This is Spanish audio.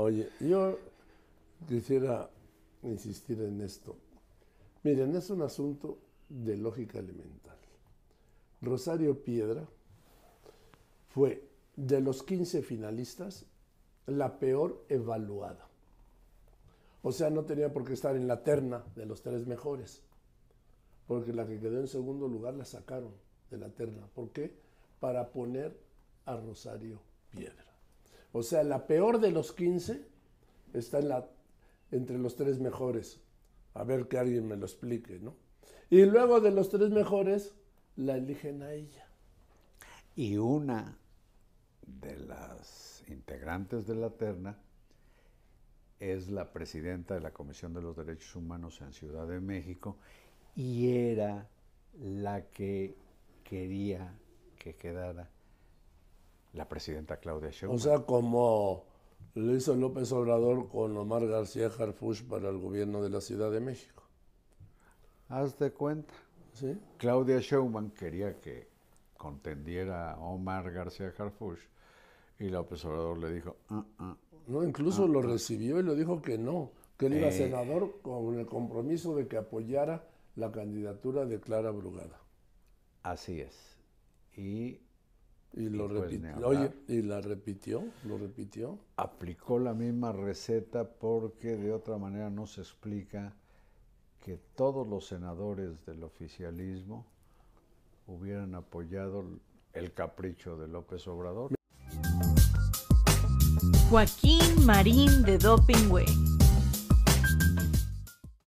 Oye, yo quisiera insistir en esto. Miren, es un asunto de lógica elemental. Rosario Piedra fue de los 15 finalistas la peor evaluada. O sea, no tenía por qué estar en la terna de los tres mejores, porque la que quedó en segundo lugar la sacaron de la terna. ¿Por qué? Para poner a Rosario Piedra. O sea, la peor de los 15 está entre los tres mejores. A ver que alguien me lo explique, ¿no? Y luego de los tres mejores, la eligen a ella. Y una de las integrantes de la terna es la presidenta de la Comisión de los Derechos Humanos en Ciudad de México y era la que quería que quedara la presidenta Claudia Sheinbaum. O sea, como lo hizo López Obrador con Omar García Harfuch para el gobierno de la Ciudad de México. Hazte cuenta. ¿Sí? Claudia Sheinbaum quería que contendiera Omar García Harfuch y López Obrador le dijo... Mm, mm, no, incluso mm, lo recibió y le dijo que no, que él era eh. senador con el compromiso de que apoyara la candidatura de Clara Brugada. Así es. Y y, lo repitió. la repitió, lo repitió. Aplicó la misma receta porque de otra manera no se explica que todos los senadores del oficialismo hubieran apoyado el capricho de López Obrador. Joaquín Marín de Dopingway.